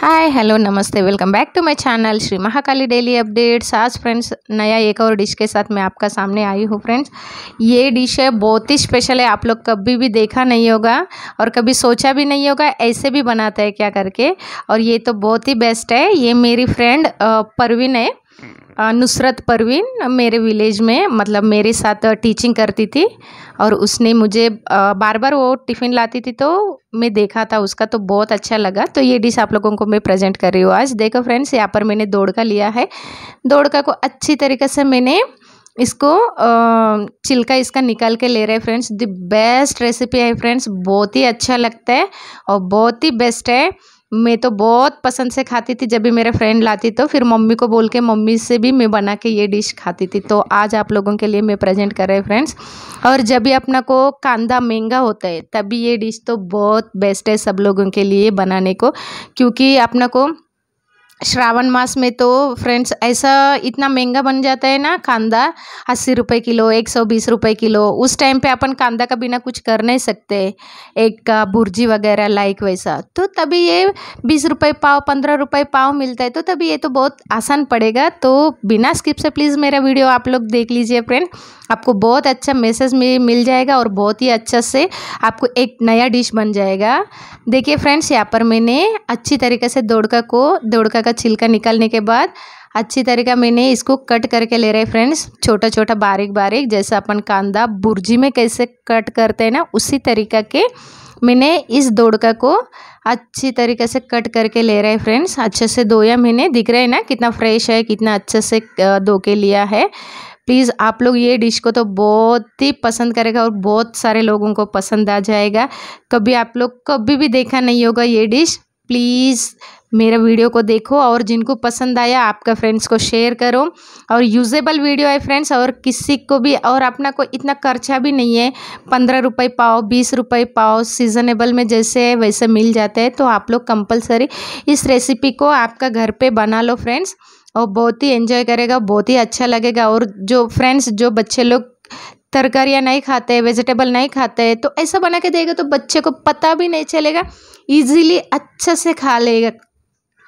हाय hello नमस्ते welcome back to my channel Shri Mahakali daily updates आज friends नया एक और डिश के साथ मैं आपका सामने आई हूँ फ्रेंड्स ये डिश है बहुत ही स्पेशल है आप लोग कभी भी देखा नहीं होगा और कभी सोचा भी नहीं होगा ऐसे भी बनाता है क्या करके और ये तो बहुत ही बेस्ट है ये मेरी फ्रेंड परवीन है नुसरत परवीन मेरे विलेज में मतलब मेरे साथ टीचिंग करती थी और उसने मुझे बार बार वो टिफ़िन लाती थी तो मैं देखा था उसका तो बहुत अच्छा लगा तो ये डिश आप लोगों को मैं प्रेजेंट कर रही हूँ आज देखो फ्रेंड्स यहाँ पर मैंने दौड़का लिया है दौड़का को अच्छी तरीके से मैंने इसको छिलका इसका निकाल के ले रहे हैं फ्रेंड्स द बेस्ट रेसिपी है फ्रेंड्स बहुत ही अच्छा लगता है और बहुत ही बेस्ट है मैं तो बहुत पसंद से खाती थी जब भी मेरे फ्रेंड लाती तो फिर मम्मी को बोल के मम्मी से भी मैं बना के ये डिश खाती थी तो आज आप लोगों के लिए मैं प्रेजेंट कर रही फ्रेंड्स और जब भी अपना को कांदा महंगा होता है तभी ये डिश तो बहुत बेस्ट है सब लोगों के लिए बनाने को क्योंकि अपना को श्रावण मास में तो फ्रेंड्स ऐसा इतना महंगा बन जाता है ना कांदा अस्सी रुपये किलो एक सौ बीस रुपये किलो उस टाइम पे अपन कांदा का बिना कुछ कर नहीं सकते एक का भुर्जी वगैरह लाइक वैसा तो तभी ये बीस रुपये पाव पंद्रह रुपये पाव मिलता है तो तभी ये तो बहुत आसान पड़ेगा तो बिना स्किप से प्लीज़ मेरा वीडियो आप लोग देख लीजिए फ्रेंड आपको बहुत अच्छा मैसेज में मिल जाएगा और बहुत ही अच्छा से आपको एक नया डिश बन जाएगा देखिए फ्रेंड्स यहाँ पर मैंने अच्छी तरीके से दौड़का को दौड़का का छिलका निकालने के बाद अच्छी तरीका मैंने इसको कट करके ले रहे हैं फ्रेंड्स छोटा छोटा बारीक बारीक जैसा अपन कांदा बुर्जी में कैसे कट करते हैं ना उसी तरीका के मैंने इस दौड़का को अच्छी तरीके से कट करके ले रहे हैं फ्रेंड्स अच्छे से धोया मैंने दिख रहा है ना कितना फ्रेश है कितना अच्छे से धो के लिया है प्लीज़ आप लोग ये डिश को तो बहुत ही पसंद करेगा और बहुत सारे लोगों को पसंद आ जाएगा कभी आप लोग कभी भी देखा नहीं होगा ये डिश प्लीज़ मेरे वीडियो को देखो और जिनको पसंद आया आपका फ्रेंड्स को शेयर करो और यूजेबल वीडियो है फ्रेंड्स और किसी को भी और अपना कोई इतना खर्चा भी नहीं है पंद्रह रुपये पाओ बीस रुपये पाओ सीजनेबल में जैसे है वैसे मिल जाते हैं तो आप लोग कंपलसरी इस रेसिपी को आपका घर पर बना लो फ्रेंड्स और बहुत ही एंजॉय करेगा बहुत ही अच्छा लगेगा और जो फ्रेंड्स जो बच्चे लोग तरकारियाँ नहीं खाते हैं वेजिटेबल नहीं खाते हैं तो ऐसा बना के देगा तो बच्चे को पता भी नहीं चलेगा इजीली अच्छा से खा लेगा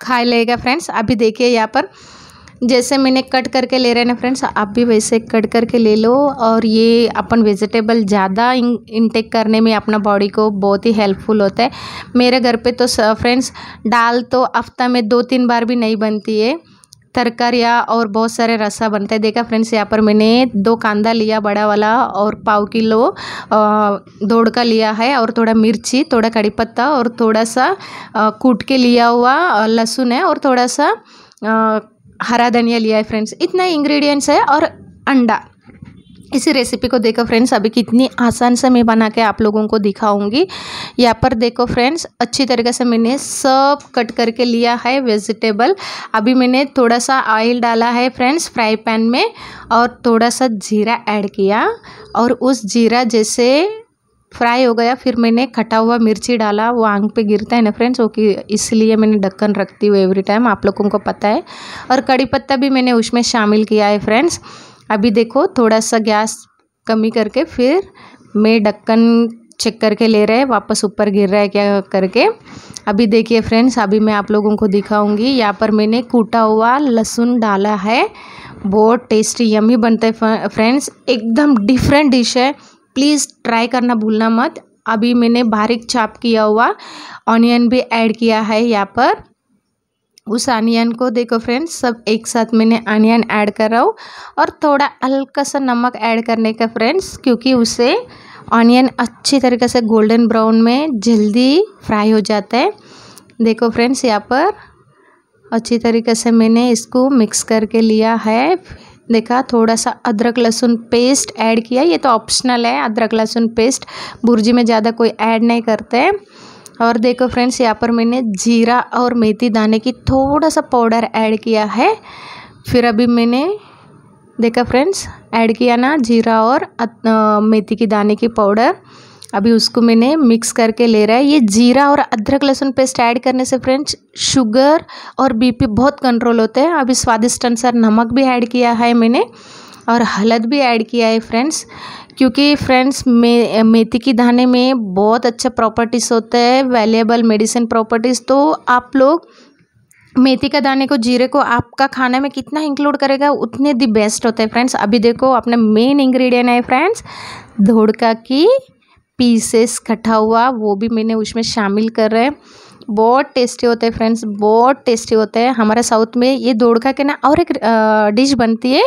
खा लेगा फ्रेंड्स अभी देखिए यहाँ पर जैसे मैंने कट करके ले रहे हैं फ्रेंड्स आप भी वैसे कट करके ले लो और ये अपन वेजिटेबल ज़्यादा इंटेक करने में अपना बॉडी को बहुत ही हेल्पफुल होता है मेरे घर पे तो फ्रेंड्स दाल तो हफ्ता में दो तीन बार भी नहीं बनती है तरकारियाँ और बहुत सारे रस्सा बनता है देखा फ्रेंड्स यहाँ पर मैंने दो कांदा लिया बड़ा वाला और पाव किलो दौड़ का लिया है और थोड़ा मिर्ची थोड़ा कड़ी पत्ता और थोड़ा सा कूट के लिया हुआ लहसुन है और थोड़ा सा हरा धनिया लिया है फ्रेंड्स इतना इंग्रेडिएंट्स है और अंडा इसी रेसिपी को देखो फ्रेंड्स अभी कितनी आसान से मैं बना के आप लोगों को दिखाऊंगी यहाँ पर देखो फ्रेंड्स अच्छी तरीके से मैंने सब कट करके लिया है वेजिटेबल अभी मैंने थोड़ा सा ऑयल डाला है फ्रेंड्स फ्राई पैन में और थोड़ा सा जीरा ऐड किया और उस जीरा जैसे फ्राई हो गया फिर मैंने खटा हुआ मिर्ची डाला वो आँख पे गिरता है ना फ्रेंड्स वो कि इसलिए मैंने ढक्कन रखती हूँ एवरी टाइम आप लोगों को पता है और कड़ी पत्ता भी मैंने उसमें शामिल किया है फ्रेंड्स अभी देखो थोड़ा सा गैस कमी करके फिर मैं ढक्कन चेक करके ले रहे हैं वापस ऊपर गिर रहा है क्या करके अभी देखिए फ्रेंड्स अभी मैं आप लोगों को दिखाऊंगी यहाँ पर मैंने कूटा हुआ लहसुन डाला है बहुत टेस्टी यमी बनते फ्रेंड्स एकदम डिफरेंट डिश है प्लीज़ ट्राई करना भूलना मत अभी मैंने बारीक चाप किया हुआ ऑनियन भी ऐड किया है यहाँ पर उस अनियन को देखो फ्रेंड्स सब एक साथ मैंने अनियन ऐड कर रहा हूँ और थोड़ा हल्का सा नमक ऐड करने का फ्रेंड्स क्योंकि उसे ऑनियन अच्छी तरीके से गोल्डन ब्राउन में जल्दी फ्राई हो जाता है देखो फ्रेंड्स यहाँ पर अच्छी तरीके से मैंने इसको मिक्स करके लिया है देखा थोड़ा सा अदरक लहसुन पेस्ट ऐड किया ये तो ऑप्शनल है अदरक लहसुन पेस्ट भुर्जी में ज़्यादा कोई ऐड नहीं करते हैं और देखो फ्रेंड्स यहाँ पर मैंने जीरा और मेथी दाने की थोड़ा सा पाउडर ऐड किया है फिर अभी मैंने देखा फ्रेंड्स ऐड किया ना जीरा और मेथी की दाने की पाउडर अभी उसको मैंने मिक्स करके ले रहा है ये जीरा और अदरक लहसुन पेस्ट ऐड करने से फ्रेंड्स शुगर और बीपी बहुत कंट्रोल होते हैं अभी स्वादिष्ट अनुसार नमक भी ऐड किया है मैंने और हलद भी ऐड किया है फ्रेंड्स क्योंकि फ्रेंड्स मे मेथी की दाने में बहुत अच्छा प्रॉपर्टीज़ होता है वैल्यूएबल मेडिसिन प्रॉपर्टीज़ तो आप लोग मेथी का दाने को जीरे को आपका खाने में कितना इंक्लूड करेगा उतने दी बेस्ट होते हैं फ्रेंड्स अभी देखो अपने मेन इंग्रेडिएंट है फ्रेंड्स धोड़का की पीसेस कटा हुआ वो भी मैंने उसमें शामिल कर रहे हैं बहुत टेस्टी होते हैं फ्रेंड्स बहुत टेस्टी होते हैं हमारे साउथ में ये दोड़का के ना और एक डिश बनती है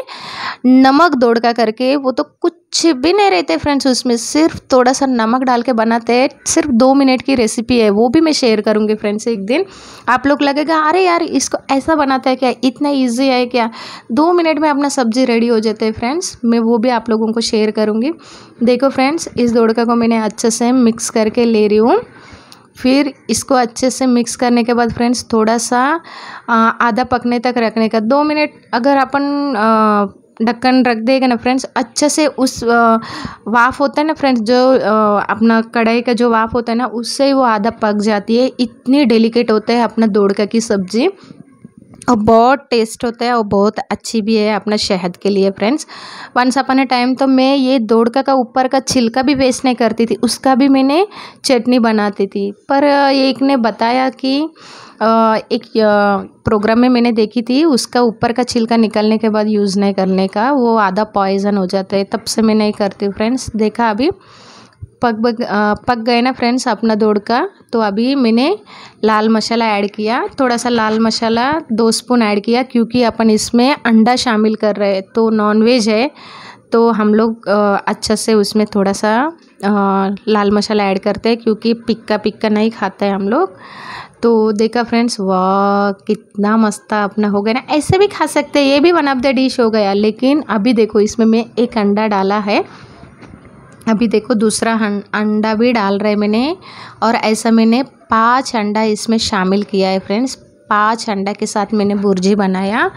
नमक दोड़का करके वो तो कुछ भी नहीं रहते फ्रेंड्स उसमें सिर्फ थोड़ा सा नमक डाल के बनाते हैं सिर्फ दो मिनट की रेसिपी है वो भी मैं शेयर करूँगी फ्रेंड्स एक दिन आप लोग लगेगा अरे यार इसको ऐसा बनाता है क्या इतना ईजी है क्या दो मिनट में अपना सब्जी रेडी हो जाते हैं फ्रेंड्स मैं वो भी आप लोगों को शेयर करूँगी देखो फ्रेंड्स इस दोड़का को मैंने अच्छे से मिक्स करके ले रही हूँ फिर इसको अच्छे से मिक्स करने के बाद फ्रेंड्स थोड़ा सा आधा पकने तक रखने का दो मिनट अगर अपन ढक्कन रख देगा ना फ्रेंड्स अच्छे से उस वाफ होता है ना फ्रेंड्स जो अपना कढ़ाई का जो वाफ होता है ना उससे वो आधा पक जाती है इतनी डेलिकेट होता है अपना दौड़का की सब्ज़ी और बहुत टेस्ट होता है और बहुत अच्छी भी है अपना शहद के लिए friends once upon a time तो मैं ये दौड़का का ऊपर का छिलका भी वेस्ट नहीं करती थी उसका भी मैंने चटनी बनाती थी पर एक ने बताया कि एक प्रोग्राम में मैंने देखी थी उसका ऊपर का छिलका निकलने के बाद यूज़ नहीं करने का वो आधा पॉइजन हो जाता है तब से मैं नहीं करती फ्रेंड्स देखा अभी पक बग पक गए ना फ्रेंड्स अपना दौड़ का तो अभी मैंने लाल मसाला ऐड किया थोड़ा सा लाल मसाला दो स्पून ऐड किया क्योंकि अपन इसमें अंडा शामिल कर रहे हैं तो नॉनवेज है तो हम लोग अच्छा से उसमें थोड़ा सा लाल मसाला ऐड करते हैं क्योंकि पिक्का पिक्का नहीं खाते हैं हम लोग तो देखा फ्रेंड्स वाह कितना मस्ता अपना हो गया ना ऐसे भी खा सकते हैं ये भी वन ऑफ द डिश हो गया लेकिन अभी देखो इसमें मैं एक अंडा डाला है अभी देखो दूसरा अंडा भी डाल रहे मैंने और ऐसा मैंने पांच अंडा इसमें शामिल किया है फ्रेंड्स पांच अंडा के साथ मैंने बुर्जी बनाया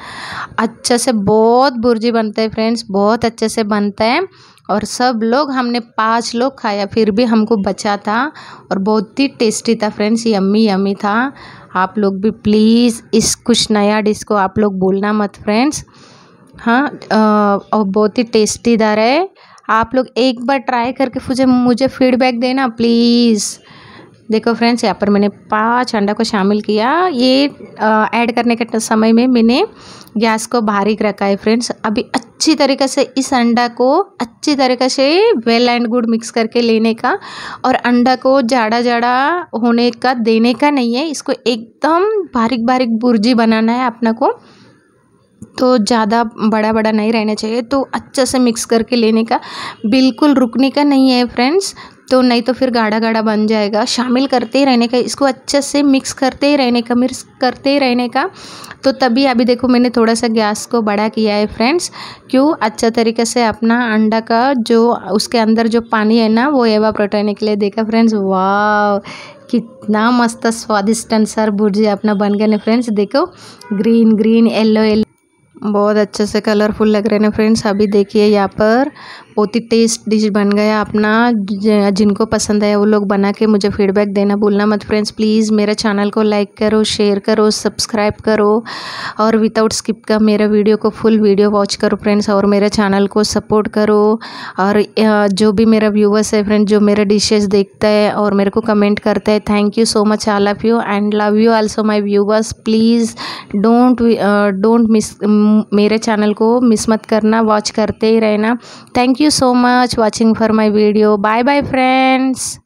अच्छे से बहुत बुर्जी बनता है फ्रेंड्स बहुत अच्छे से बनता है और सब लोग हमने पांच लोग खाया फिर भी हमको बचा था और बहुत ही टेस्टी था फ्रेंड्स यम्मी यम्मी था आप लोग भी प्लीज़ इस कुछ नया डिश को आप लोग भूलना मत फ्रेंड्स हाँ और बहुत ही टेस्टीदार है आप लोग एक बार ट्राई करके मुझे मुझे फीडबैक देना प्लीज़ देखो फ्रेंड्स यहाँ पर मैंने पाँच अंडा को शामिल किया ये ऐड करने के समय में मैंने गैस को बारीक रखा है फ्रेंड्स अभी अच्छी तरीके से इस अंडा को अच्छी तरीके से वेल एंड गुड मिक्स करके लेने का और अंडा को जाड़ा जाड़ा होने का देने का नहीं है इसको एकदम बारीक बारीक बुर्जी बनाना है अपना को तो ज़्यादा बड़ा बड़ा नहीं रहना चाहिए तो अच्छे से मिक्स करके लेने का बिल्कुल रुकने का नहीं है फ्रेंड्स तो नहीं तो फिर गाढ़ा गाढ़ा बन जाएगा शामिल करते ही रहने का इसको अच्छे से मिक्स करते ही रहने का मिक्स करते ही रहने का तो तभी अभी देखो मैंने थोड़ा सा गैस को बड़ा किया है फ्रेंड्स क्यों अच्छा तरीके से अपना अंडा का जो उसके अंदर जो पानी है ना वो एवा होने के लिए देखा फ्रेंड्स वाह कितना मस्त स्वादिष्ट अनुसार भुर्जी अपना बन गए फ्रेंड्स देखो ग्रीन ग्रीन येलो येलो बहुत अच्छे से कलरफुल लग रहे हैं फ्रेंड्स अभी देखिए यहाँ पर बहुत ही टेस्ट डिश बन गया अपना जिनको पसंद है वो लोग बना के मुझे फीडबैक देना भूलना मत फ्रेंड्स प्लीज़ मेरे चैनल को लाइक करो शेयर करो सब्सक्राइब करो और विदाउट स्किप का मेरा वीडियो को फुल वीडियो वॉच करो फ्रेंड्स और मेरे चैनल को सपोर्ट करो और जो भी मेरा व्यूवर्स है फ्रेंड्स जो मेरा डिशेज़ देखता है और मेरे को कमेंट करता है thank you so much I love you and love you also my viewers please don't don't miss मेरे चैनल को मिस मत करना वॉच करते ही रहना thank you you so much watching for my video. Bye bye friends.